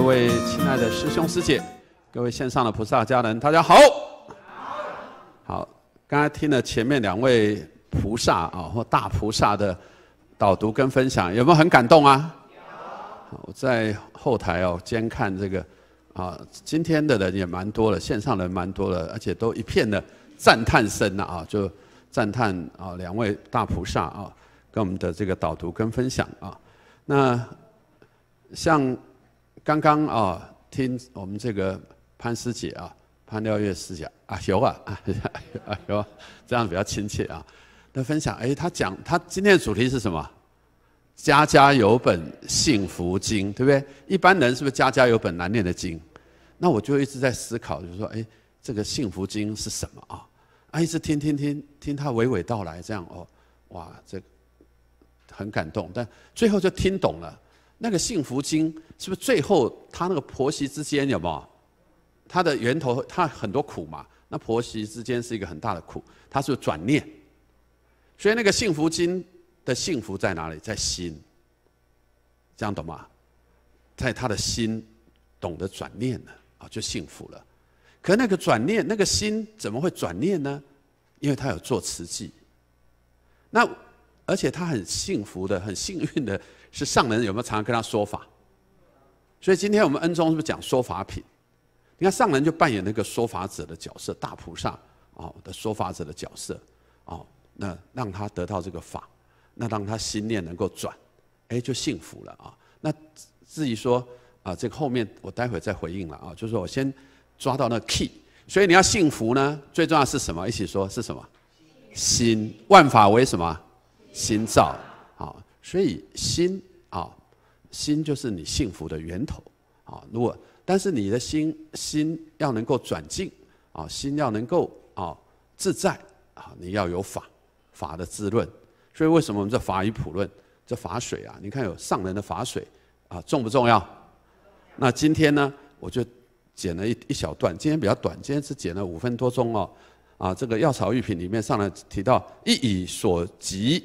各位亲爱的师兄师姐，各位线上的菩萨家人，大家好。好，刚才听了前面两位菩萨啊，或大菩萨的导读跟分享，有没有很感动啊？我在后台哦，监看这个啊，今天的人也蛮多了，线上人蛮多了，而且都一片的赞叹声呢啊，就赞叹啊，两位大菩萨啊，跟我们的这个导读跟分享啊，那像。刚刚啊，听我们这个潘师姐啊，潘妙月师姐啊，有啊，有啊，这样比较亲切啊，她分享，哎，她讲，她今天的主题是什么？家家有本幸福经，对不对？一般人是不是家家有本难念的经？那我就一直在思考，就是说，哎，这个幸福经是什么啊？一直听，听，听，听她娓娓道来，这样哦，哇，这很感动，但最后就听懂了。那个幸福经是不是最后他那个婆媳之间有没有？他的源头他很多苦嘛？那婆媳之间是一个很大的苦，他是转念，所以那个幸福经的幸福在哪里？在心，这样懂吗？在他的心懂得转念了啊，就幸福了。可那个转念那个心怎么会转念呢？因为他有做慈济，那而且他很幸福的，很幸运的。是上人有没有常常跟他说法？所以今天我们恩宗是不是讲说法品？你看上人就扮演那个说法者的角色，大菩萨哦的说法者的角色哦，那让他得到这个法，那让他心念能够转，哎，就幸福了啊。那至于说啊，这个后面我待会再回应了啊，就是我先抓到那个 key。所以你要幸福呢，最重要是什么？一起说是什么？心，万法为什么？心造，好。所以心啊，心就是你幸福的源头啊。如果但是你的心心要能够转进啊，心要能够啊自在啊，你要有法法的滋润。所以为什么我们这法与普论，这法水啊？你看有上人的法水啊，重不重要？那今天呢，我就剪了一一小段，今天比较短，今天是剪了五分多钟哦。啊，这个《药草玉品》里面上来提到一以所及。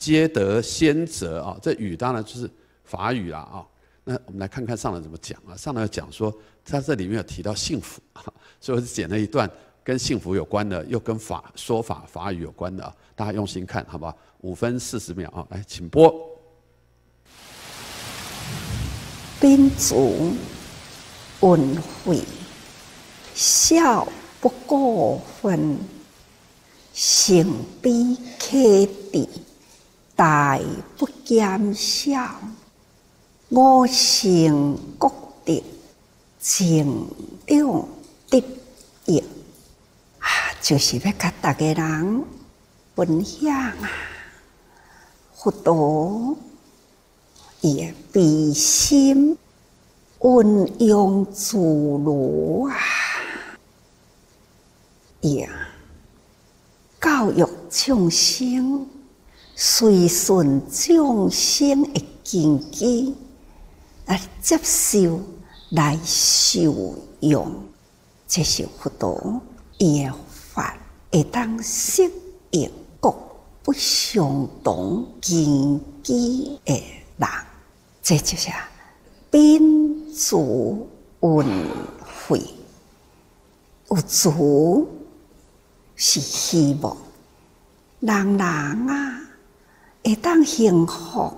皆得先者啊，这语当然就是法语啦啊。那我们来看看上文怎么讲啊？上文讲说，它这里面有提到幸福，所以我就剪了一段跟幸福有关的，又跟法说法法语有关的啊。大家用心看好吧，五分四十秒啊，来，请播。宾主，宴惠，孝不过分，行必克地。大不减少，我行讲的成长得要啊，就是要给大家人分享啊，好多也比心运用自如啊，也教育创新。随顺众生的根基来接受、来受用这是佛陀伊的法会当适应各不相同根基的人，这就是宾主宴会。有主是希望，人人啊。会当幸福，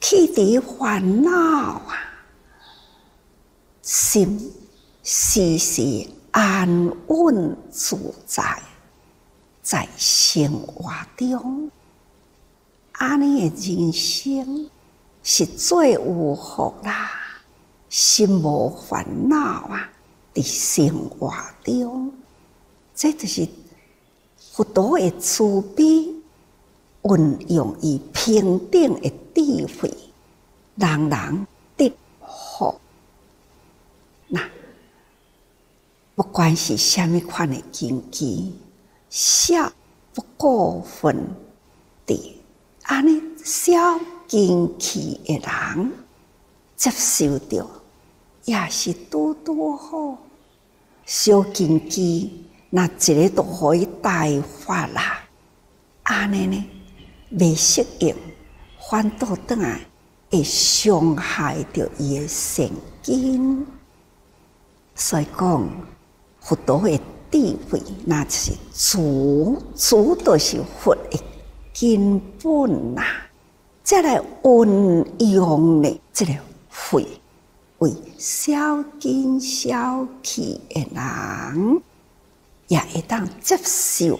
去除烦恼啊，心时时安稳自在，在生活中，安尼的人生是最有福啦，心无烦恼啊，在生活中，这就是佛陀的慈悲。运用以平等的智慧，人人得福。那不管是虾米款的经济，少不过分的，安尼少经济的人接受着，也是多多好。小经济，那一个都可以大发啦。安尼呢？未适应，反倒倒来会伤害到伊诶神经。所以讲，佛陀诶地位，那是主主都是佛诶根本呐。再来运用呢，这个慧为消根消气的人，也会当接受。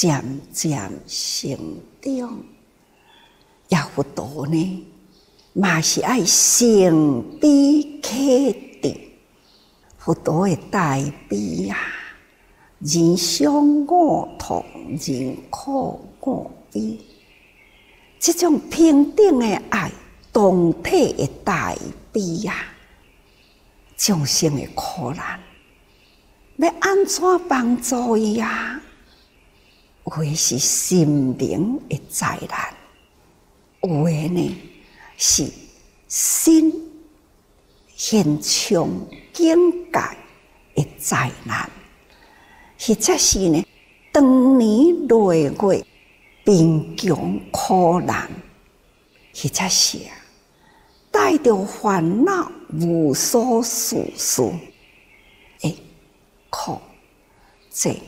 渐渐成长，要佛陀呢，嘛是爱先必克定，佛陀的代悲啊，人生我同，人苦我悲，这种平等的爱，同体的代悲啊，众生的苦难，要安怎帮助伊啊？的是心灵的灾难，有的呢是心现象境界的灾难，或者是呢当年累月贫穷苦难，或者是带着烦恼无所事事的苦尽。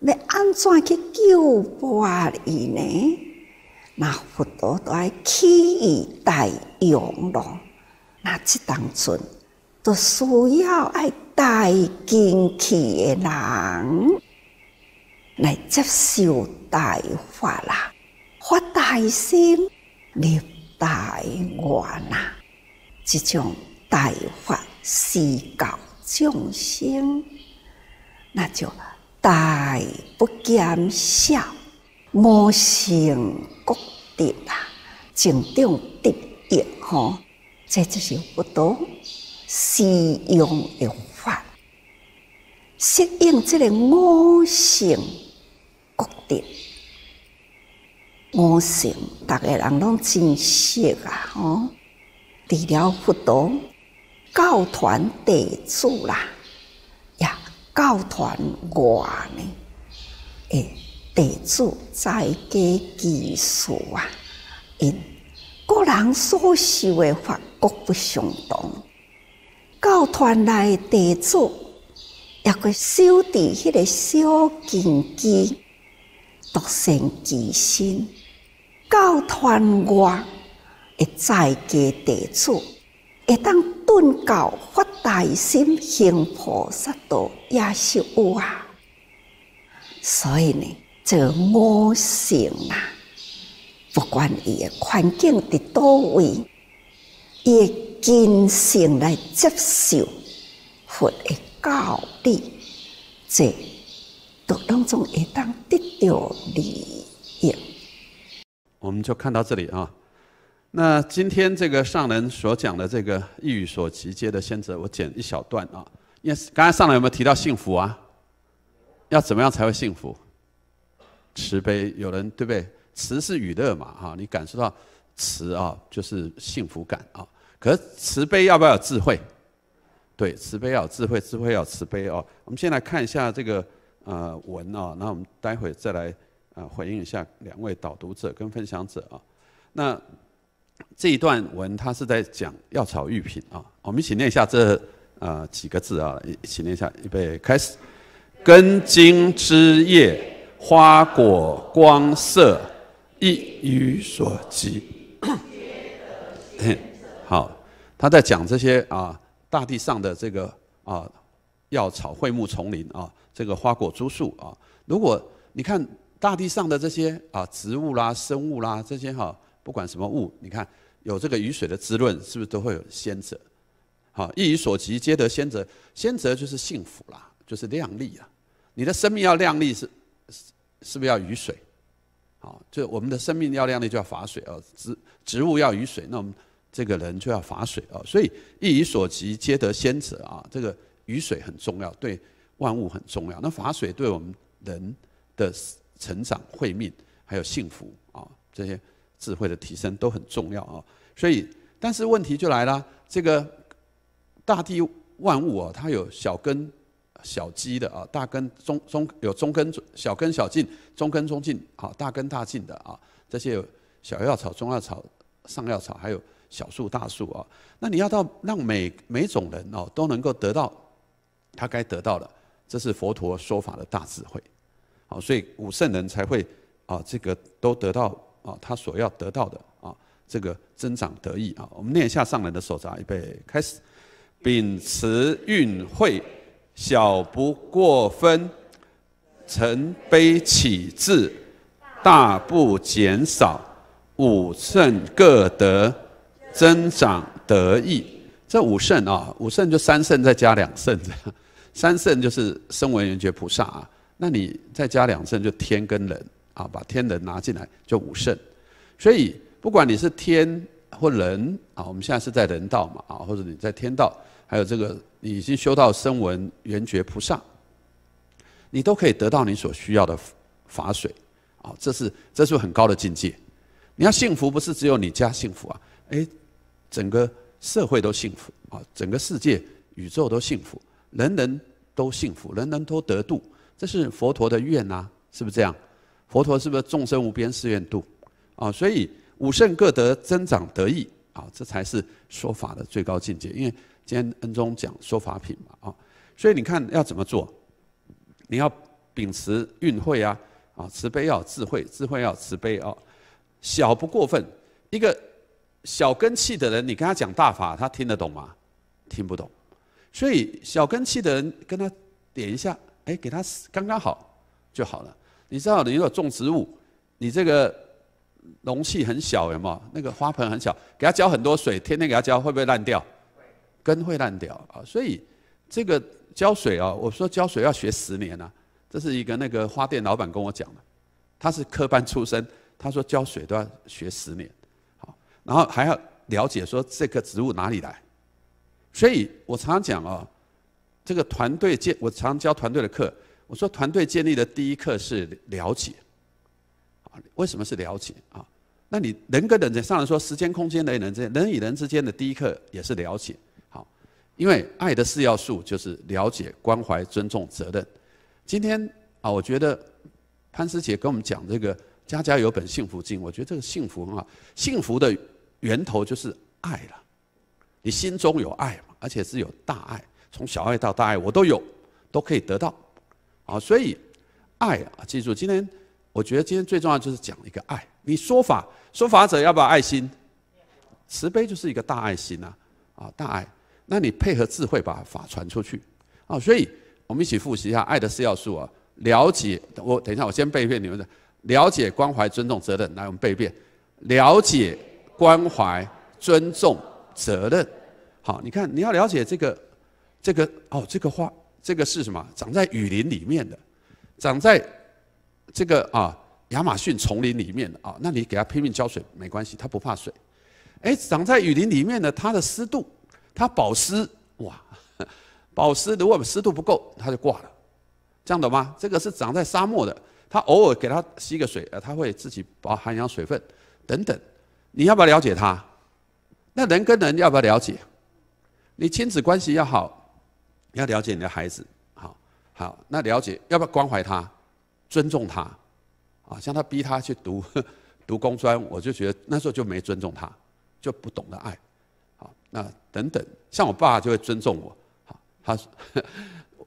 要安怎去救拔伊呢？那佛陀就爱起于大勇咯。那即当中都需要爱带根器的人来接受大法啦，发大心立大愿啦，即种大法施教众生，那就。大不减少，五行各德啊，增长得益吼，这就是不懂，使用的法，适应这个五行各德，五行大家人拢珍惜啊吼，除了不懂，教团得主啦。教团外诶，地主再加技术啊，个人所受的法各不相同。教团内地主，要会守伫迄个小禁忌，独善其身。教团外诶，再加地主，一当敦教发大心行菩萨道也是有啊，所以呢，这我性啊，不管伊的环境伫倒位，的根性来接受佛的教理，在道当中会当得到利益。我们就看到这里啊。那今天这个上人所讲的这个一语所集接的先哲，我剪一小段啊。因为刚才上人有没有提到幸福啊？要怎么样才会幸福？慈悲，有人对不对？慈是与乐嘛，哈，你感受到慈啊，就是幸福感啊。可是慈悲要不要有智慧？对，慈悲要有智慧，智慧要有慈悲哦。我们先来看一下这个呃文啊，那我们待会再来呃回应一下两位导读者跟分享者啊。那。这一段文，他是在讲药草玉品啊。我们一起念一下这呃几个字啊，一起念一下预备开始。根茎枝叶花果光色，一语所及。好，他在讲这些啊，大地上的这个啊药草、桧木、丛林啊，这个花果、株树啊。如果你看大地上的这些啊植物啦、生物啦这些哈。不管什么物，你看有这个雨水的滋润，是不是都会有先者？好，一雨所及，皆得先者。先者就是幸福啦，就是量力啊。你的生命要量力是是是不是要雨水？好，就我们的生命要量力，就要法水哦。植植物要雨水，那我们这个人就要法水哦。所以一雨所及，皆得先者啊。这个雨水很重要，对万物很重要。那法水对我们人的成长、会命还有幸福啊这些。智慧的提升都很重要啊，所以，但是问题就来了，这个大地万物啊，它有小根小基的啊，大根中中有中根小根小茎，中根中茎好，大根大茎的啊，这些有小药草、中药草、上药草，还有小树大树啊，那你要到让每每种人哦都能够得到他该得到的，这是佛陀说法的大智慧，好，所以五圣人才会啊，这个都得到。啊，他所要得到的啊，这个增长得意啊，我们念一下上来的手札，预备开始。秉持运会，小不过分，成悲启智，大不减少，五圣各得增长得意。这五圣啊，五圣就三圣再加两圣，三圣就是声闻缘觉菩萨啊，那你再加两圣就天跟人。啊，把天人拿进来就五圣，所以不管你是天或人啊，我们现在是在人道嘛啊，或者你在天道，还有这个你已经修到声闻缘觉菩萨，你都可以得到你所需要的法水啊。这是这是很高的境界。你要幸福，不是只有你家幸福啊，哎，整个社会都幸福啊，整个世界宇宙都幸福，人人都幸福，人人都得度，这是佛陀的愿啊，是不是这样？佛陀是不是众生无边誓愿度啊？所以五圣各得增长得意啊，这才是说法的最高境界。因为今天恩宗讲说法品嘛啊，所以你看要怎么做？你要秉持运会啊啊，慈悲要智慧，智慧要慈悲啊。小不过分，一个小根器的人，你跟他讲大法，他听得懂吗？听不懂。所以小根器的人跟他点一下，哎，给他刚刚好就好了。你知道，你如果种植物，你这个容器很小，有没有？那个花盆很小，给它浇很多水，天天给它浇，会不会烂掉？根会烂掉啊！所以这个浇水啊，我说浇水要学十年呐。这是一个那个花店老板跟我讲的，他是科班出身，他说浇水都要学十年。好，然后还要了解说这个植物哪里来。所以我常讲啊，这个团队建，我常教团队的课。我说，团队建立的第一课是了解，啊，为什么是了解啊？那你人跟人之间，当说时间、空间的人之间，人与人之间的第一课也是了解，好，因为爱的四要素就是了解、关怀、尊重、责任。今天啊，我觉得潘师姐跟我们讲这个“家家有本幸福经”，我觉得这个幸福很好，幸福的源头就是爱了，你心中有爱嘛，而且是有大爱，从小爱到大爱，我都有，都可以得到。啊，所以爱啊，记住，今天我觉得今天最重要就是讲一个爱。你说法说法者要不要爱心？慈悲就是一个大爱心呐，啊，大爱。那你配合智慧把法传出去啊。所以我们一起复习一下爱的四要素啊。了解，我等一下我先背一遍你们的：了解、关怀、尊重、责任。来，我们背一遍：了解、关怀、尊重、责任。好，你看你要了解这个这个哦，这个话这个是什么？长在雨林里面的，长在这个啊亚马逊丛林里面的啊，那你给它拼命浇水没关系，它不怕水。哎，长在雨林里面的，它的湿度，它保湿哇，保湿。如果湿度不够，它就挂了。这样懂吗？这个是长在沙漠的，它偶尔给它吸个水，呃，它会自己保含养水分等等。你要不要了解它？那人跟人要不要了解？你亲子关系要好。你要了解你的孩子，好，好，那了解要不要关怀他，尊重他，啊，像他逼他去读 读工专，我就觉得那时候就没尊重他，就不懂得爱，好，那等等，像我爸就会尊重我，好，他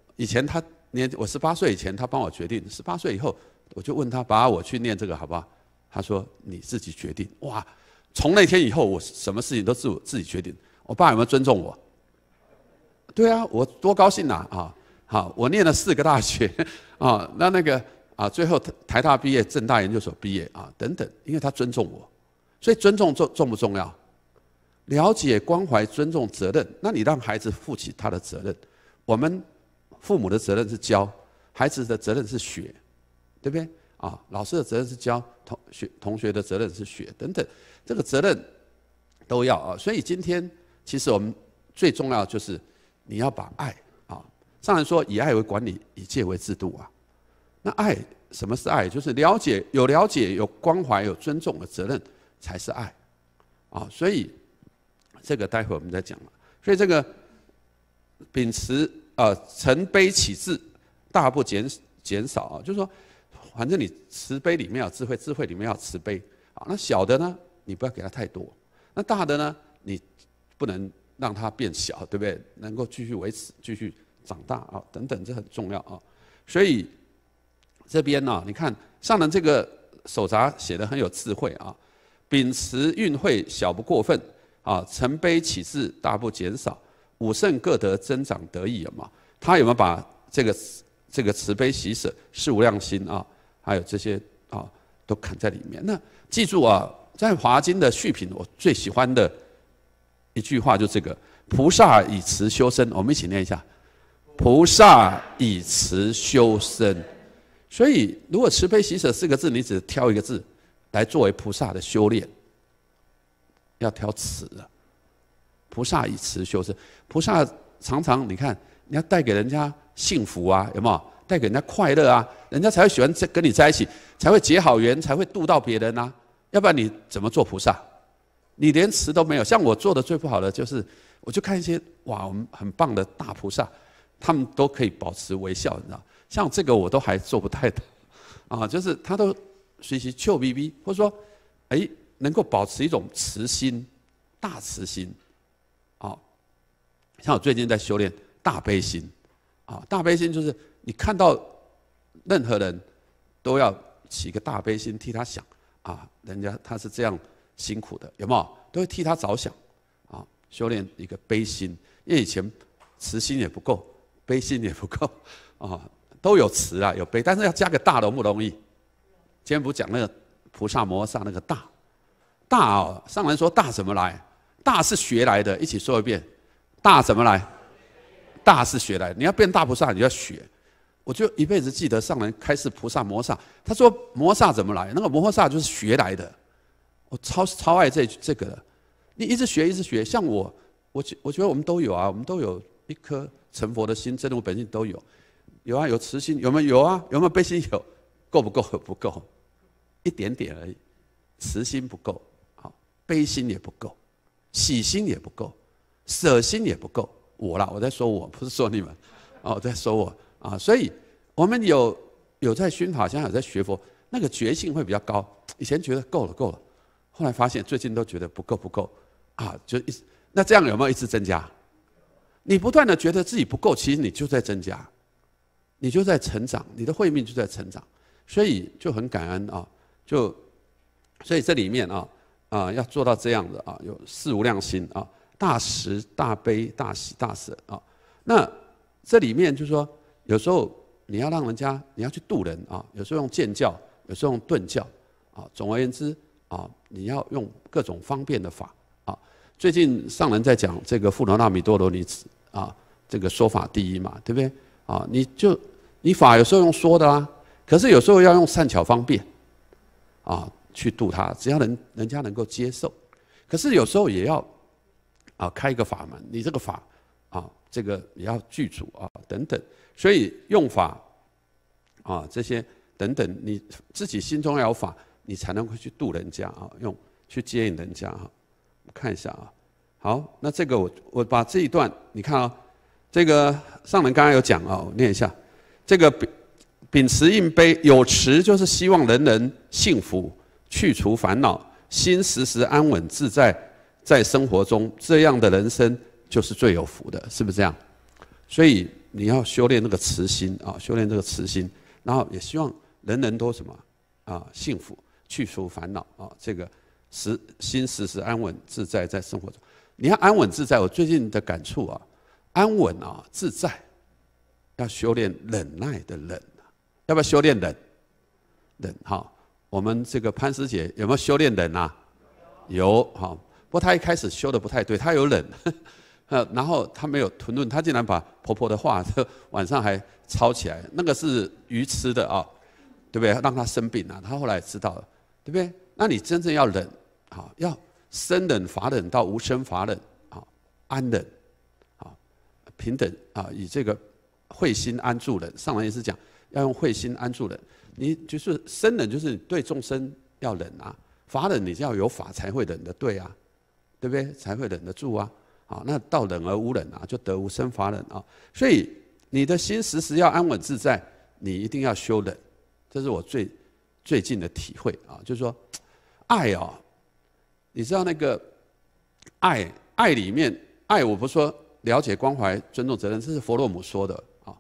以前他年我十八岁以前他帮我决定，十八岁以后我就问他，爸我去念这个好不好？他说你自己决定。哇，从那天以后我什么事情都是我自己决定。我爸有没有尊重我？对啊，我多高兴呐啊！好，我念了四个大学 啊，那那个啊，最后台台大毕业，政大研究所毕业啊，等等。因为他尊重我，所以尊重重重不重要？了解、关怀、尊重、责任，那你让孩子负起他的责任。我们父母的责任是教，孩子的责任是学，对不对？啊，老师的责任是教，同学同学的责任是学，等等，这个责任都要啊。所以今天其实我们最重要就是。你要把爱啊，上来说以爱为管理，以戒为制度啊。那爱什么是爱？就是了解，有了解，有关怀，有尊重和责任，才是爱啊。所以这个待会我们再讲了。所以这个秉持啊，慈悲启智，大不减减少啊，就是说，反正你慈悲里面要智慧，智慧里面要慈悲啊。那小的呢，你不要给他太多；那大的呢，你不能。让它变小，对不对？能够继续维持、继续长大啊，等等，这很重要啊。所以这边呢，你看上人这个手札写的很有智慧啊。秉持运会小不过分啊，成悲起志大不减少，五圣各得增长得意嘛。他有没有把这个这个慈悲喜舍、事无量心啊，还有这些啊，都看在里面？那记住啊，在华经的续品，我最喜欢的。一句话就这个，菩萨以慈修身，我们一起念一下，菩萨以慈修身。所以，如果慈悲喜舍四个字，你只挑一个字来作为菩萨的修炼，要挑慈的。菩萨以慈修身，菩萨常常你看，你要带给人家幸福啊，有没有？带给人家快乐啊，人家才会喜欢在跟你在一起，才会结好缘，才会度到别人啊。要不然你怎么做菩萨？你连慈都没有，像我做的最不好的就是，我就看一些哇，我们很棒的大菩萨，他们都可以保持微笑，你知道？像这个我都还做不太懂。啊，就是他都学习笑 b b 或者说，哎，能够保持一种慈心，大慈心，啊，像我最近在修炼大悲心，啊，大悲心就是你看到任何人，都要起个大悲心替他想，啊，人家他是这样。辛苦的有没有？都会替他着想，啊，修炼一个悲心，因为以前慈心也不够，悲心也不够，啊，都有慈啊，有悲，但是要加个大，容不容易？今天不讲那个菩萨摩萨那个大，大哦，上人说大怎么来？大是学来的，一起说一遍，大怎么来？大是学来，你要变大菩萨，你要学。我就一辈子记得上人开示菩萨摩萨，他说摩萨怎么来？那个摩诃萨就是学来的。我超超爱这这个，的。你一直学一直学，像我，我觉我觉得我们都有啊，我们都有一颗成佛的心，真的，我本性都有。有啊，有慈心，有没有？有啊，有没有悲心？有，够不够？不够，一点点而已。慈心不够，好，悲心也不够，喜心也不够，舍心也不够。我啦，我在说，我不是说你们，啊，在说我啊，所以我们有有在熏法，香，有在学佛，那个觉性会比较高。以前觉得够了，够了。后来发现，最近都觉得不够不够，啊，就一那这样有没有一直增加？你不断的觉得自己不够，其实你就在增加，你就在成长，你的慧命就在成长，所以就很感恩啊，就所以这里面啊啊要做到这样的啊，有四无量心啊，大慈大悲大喜大舍啊，那这里面就说有时候你要让人家你要去度人啊，有时候用渐教，有时候用顿教啊，总而言之。啊，你要用各种方便的法啊！最近上人在讲这个富罗那米多罗尼子啊，这个说法第一嘛，对不对？啊，你就你法有时候用说的啦，可是有时候要用善巧方便啊去度他，只要人人家能够接受。可是有时候也要啊开一个法门，你这个法啊，这个也要具足啊等等。所以用法啊这些等等，你自己心中要有法。你才能够去度人家啊，用去接引人家啊。看一下啊，好，那这个我我把这一段你看啊，这个上人刚刚有讲啊，我念一下，这个秉秉持印杯，有持，就是希望人人幸福，去除烦恼，心时时安稳自在，在生活中这样的人生就是最有福的，是不是这样？所以你要修炼那个慈心啊，修炼这个慈心，然后也希望人人都什么啊幸福。去除烦恼啊，这个时心时时安稳自在，在生活中，你看安稳自在。我最近的感触啊，安稳啊，自在，要修炼忍耐的忍要不要修炼忍？忍哈，我们这个潘师姐有没有修炼忍啊？有哈，不过她一开始修的不太对，她有忍，然后她没有吞忍，她竟然把婆婆的话 晚上还抄起来，那个是愚痴的啊，对不对？让她生病了，她后来知道了。对不对？那你真正要忍，好要生忍、法忍到无生法忍，好安忍，好平等啊！以这个慧心安住人。上文也是讲要用慧心安住人。你就是生忍，就是对众生要忍啊；法忍，你就要有法才会忍得对啊，对不对？才会忍得住啊！好，那到忍而无忍啊，就得无生法忍啊。所以你的心时时要安稳自在，你一定要修忍，这是我最。最近的体会啊，就是说，爱哦，你知道那个爱爱里面爱，我不是说了解、关怀、尊重、责任，这是弗洛姆说的啊。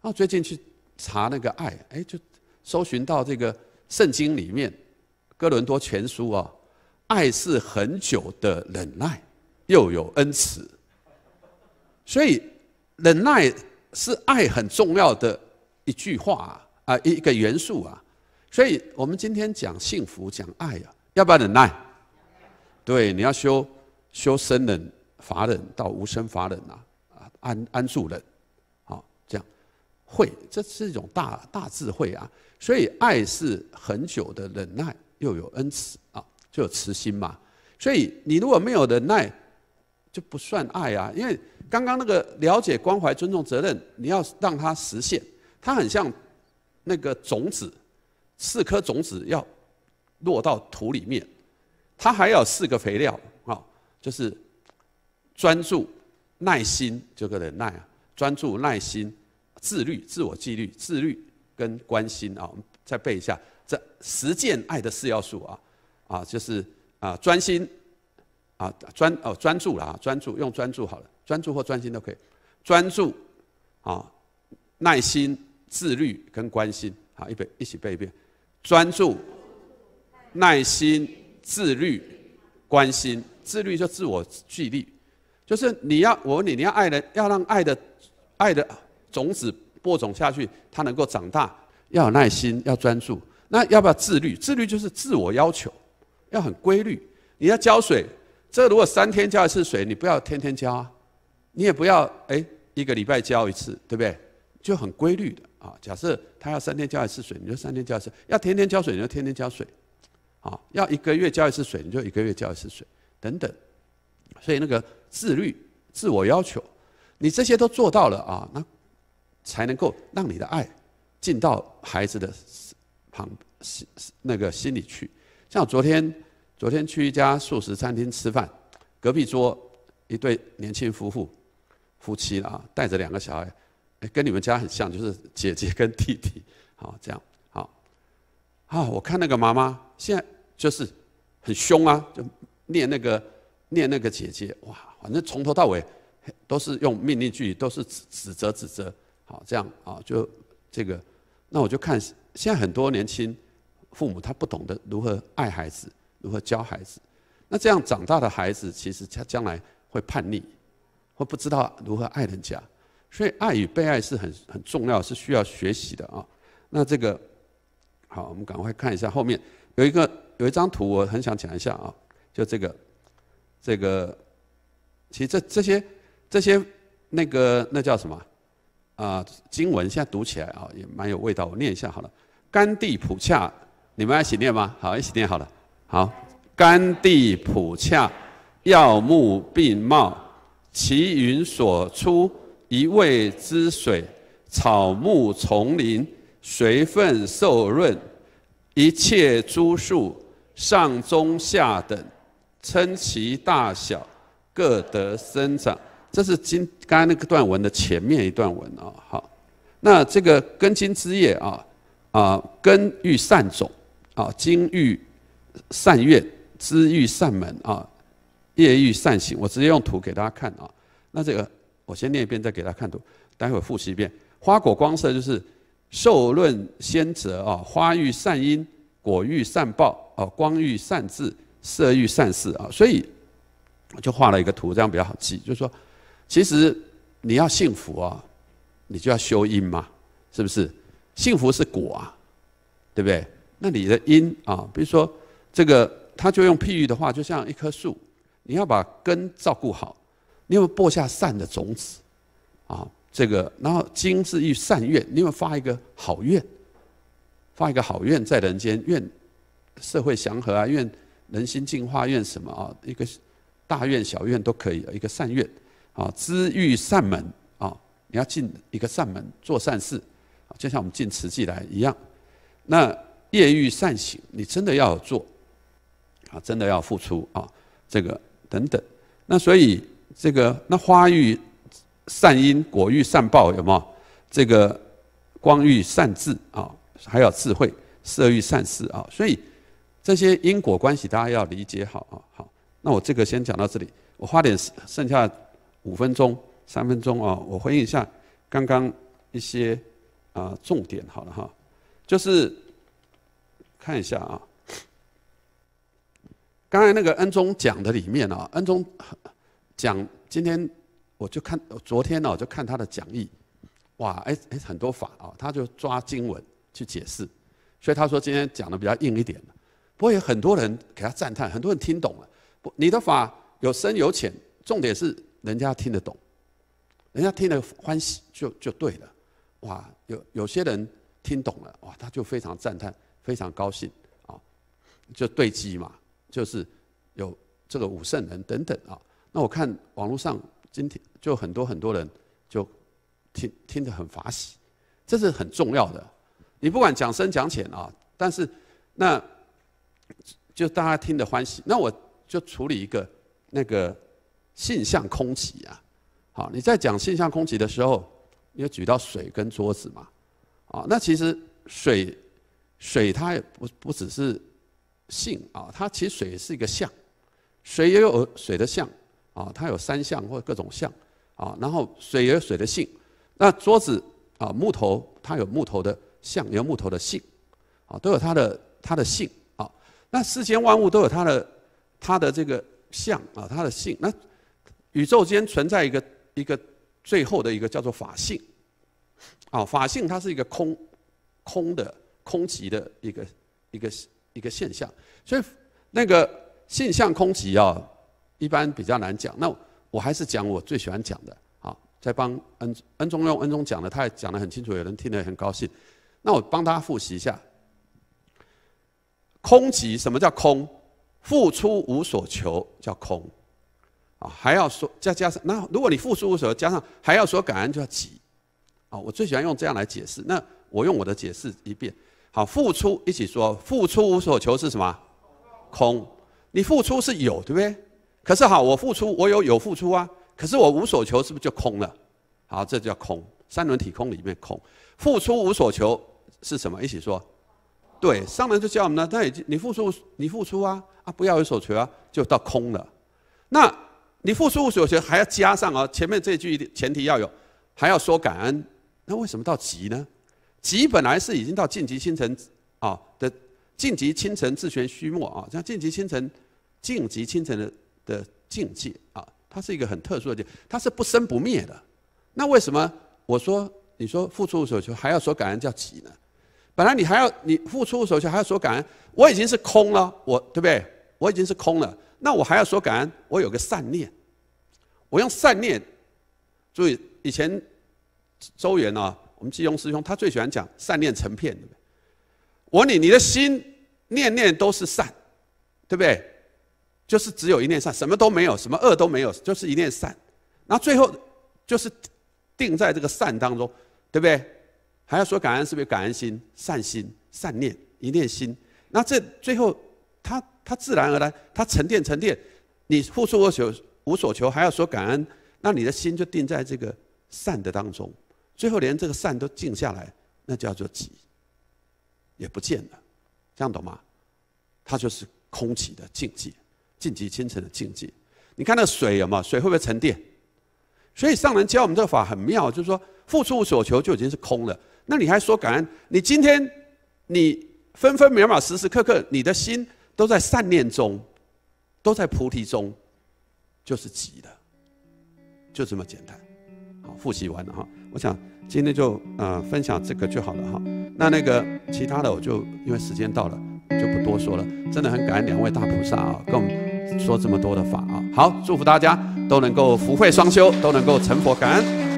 然后最近去查那个爱，哎，就搜寻到这个圣经里面《哥伦多全书》啊，爱是很久的忍耐，又有恩慈。所以忍耐是爱很重要的一句话啊，一一个元素啊。所以，我们今天讲幸福，讲爱啊，要不要忍耐？对，你要修修生忍、法忍，到无生法忍啊，啊，安安住人，好，这样会，这是一种大大智慧啊。所以，爱是很久的忍耐，又有恩慈啊，就有慈心嘛。所以，你如果没有忍耐，就不算爱啊。因为刚刚那个了解、关怀、尊重、责任，你要让它实现，它很像那个种子。四颗种子要落到土里面，它还要四个肥料啊，就是专注、耐心，这个忍耐啊，专注、耐心、自律、自我纪律、自律跟关心啊。我们再背一下这实践爱的四要素啊，啊，就是啊专心啊专哦专注了啊，专注用专注好了，专注或专心都可以，专注啊耐心、自律跟关心啊，一背一起背一遍。专注、耐心、自律、关心。自律就自我纪律，就是你要我问你，你要爱的，要让爱的爱的种子播种下去，它能够长大。要有耐心，要专注。那要不要自律？自律就是自我要求，要很规律。你要浇水，这如果三天浇一次水，你不要天天浇啊，你也不要哎一个礼拜浇一次，对不对？就很规律的。啊，假设他要三天浇一次水，你就三天浇一次；要天天浇水，你就天天浇水。啊，要一个月浇一次水，你就一个月浇一次水，等等。所以那个自律、自我要求，你这些都做到了啊，那才能够让你的爱进到孩子的旁心那个心里去。像昨天，昨天去一家素食餐厅吃饭，隔壁桌一对年轻夫妇，夫妻啊，带着两个小孩。跟你们家很像，就是姐姐跟弟弟，好这样好，啊，我看那个妈妈现在就是很凶啊，就念那个念那个姐姐，哇，反正从头到尾都是用命令句，都是指指责指责，好这样啊，就这个，那我就看现在很多年轻父母他不懂得如何爱孩子，如何教孩子，那这样长大的孩子其实他将来会叛逆，会不知道如何爱人家。所以爱与被爱是很很重要，是需要学习的啊。那这个，好，我们赶快看一下后面有一个有一张图，我很想讲一下啊，就这个，这个，其实这这些这些那个那叫什么啊？经文现在读起来啊也蛮有味道，我念一下好了。甘地普恰，你们一起念吗？好，一起念好了。好，甘地普恰，耀目并茂，其云所出。一味之水，草木丛林随分受润，一切诸树上中下等，称其大小，各得生长。这是今刚才那个段文的前面一段文啊。好，那这个根茎枝叶啊，啊根欲善种啊，茎欲善愿，枝欲善门啊，叶欲善行。我直接用图给大家看啊。那这个。我先念一遍，再给他看图。待会复习一遍。花果光色就是受论先则啊，花欲善因，果欲善报啊，光欲善智，色欲善事啊。所以我就画了一个图，这样比较好记。就是说，其实你要幸福啊，你就要修因嘛，是不是？幸福是果啊，对不对？那你的因啊，比如说这个，他就用譬喻的话，就像一棵树，你要把根照顾好。你有播下善的种子，啊，这个，然后精致欲善愿，你有发一个好愿，发一个好愿在人间，愿社会祥和啊，愿人心净化，愿什么啊？一个大愿、小愿都可以，一个善愿，啊，知欲善门，啊，你要进一个善门，做善事，就像我们进慈济来一样，那业欲善行，你真的要做，啊，真的要付出啊，这个等等，那所以。这个那花欲善因，果欲善报，有没有？这个光欲善智啊，还有智慧，色欲善事啊，所以这些因果关系大家要理解好啊。好，那我这个先讲到这里，我花点剩下五分钟、三分钟啊，我回应一下刚刚一些啊重点好了哈，就是看一下啊，刚才那个恩宗讲的里面啊，恩宗。讲今天我就看，昨天呢我就看他的讲义，哇，哎哎，很多法啊，他就抓经文去解释，所以他说今天讲的比较硬一点，不过有很多人给他赞叹，很多人听懂了。不，你的法有深有浅，重点是人家听得懂，人家听得欢喜就就对了。哇，有有些人听懂了，哇，他就非常赞叹，非常高兴啊，就对机嘛，就是有这个五圣人等等啊。那我看网络上今天就很多很多人就听听得很法喜，这是很重要的。你不管讲深讲浅啊，但是那就大家听的欢喜。那我就处理一个那个性象空气啊，好，你在讲性象空气的时候，你要举到水跟桌子嘛，啊，那其实水水它也不不只是性啊，它其实水是一个象，水也有水的象。啊，它有三相或者各种相，啊，然后水也有水的性，那桌子啊，木头它有木头的相，也有木头的性，啊，都有它的它的性，啊，那世间万物都有它的它的这个相啊，它的性，那宇宙间存在一个一个最后的一个叫做法性，啊，法性它是一个空空的空寂的一个一个一个现象，所以那个性相空寂啊。一般比较难讲，那我还是讲我最喜欢讲的好，在帮恩恩中用恩中讲的，他也讲得很清楚，有人听得很高兴。那我帮大家复习一下，空极什么叫空？付出无所求叫空，啊，还要说再加上那如果你付出无所求，加上还要说感恩，就要极啊。我最喜欢用这样来解释。那我用我的解释一遍，好，付出一起说，付出无所求是什么？空，你付出是有，对不对？可是好，我付出，我有有付出啊。可是我无所求，是不是就空了？好，这叫空。三轮体空里面空，付出无所求是什么？一起说。对，上人就叫我们呢，他已经你付出，你付出啊啊，不要有所求啊，就到空了。那你付出无所求，还要加上哦，前面这句前提要有，还要说感恩。那为什么到极呢？极本来是已经到晋级青城啊的晋级青城自旋虚末啊，像晋级青城，晋级青城的。的境界啊，它是一个很特殊的境，它是不生不灭的。那为什么我说你说付出所求还要说感恩，叫己呢？本来你还要你付出所求还要说感恩，我已经是空了，我对不对？我已经是空了，那我还要说感恩？我有个善念，我用善念。注意以前周元啊，我们季荣师兄他最喜欢讲善念成片，对不对？我问你，你的心念念都是善，对不对？就是只有一念善，什么都没有，什么恶都没有，就是一念善。那最后就是定在这个善当中，对不对？还要说感恩，是不是感恩心、善心、善念一念心？那这最后，他他自然而然，他沉淀沉淀。你付出无所无所求，还要说感恩，那你的心就定在这个善的当中。最后连这个善都静下来，那叫做寂，也不见了。这样懂吗？它就是空寂的境界。晋级清晨的境界。你看那水有没有？水会不会沉淀？所以上人教我们这个法很妙，就是说付出所求就已经是空了。那你还说感恩？你今天你分分秒秒、时时刻刻，你的心都在善念中，都在菩提中，就是极的，就这么简单。好，复习完了哈，我想今天就嗯分享这个就好了哈。那那个其他的我就因为时间到了就不多说了。真的很感恩两位大菩萨啊，跟我们。说这么多的法啊，好，祝福大家都能够福慧双修，都能够成佛，感恩。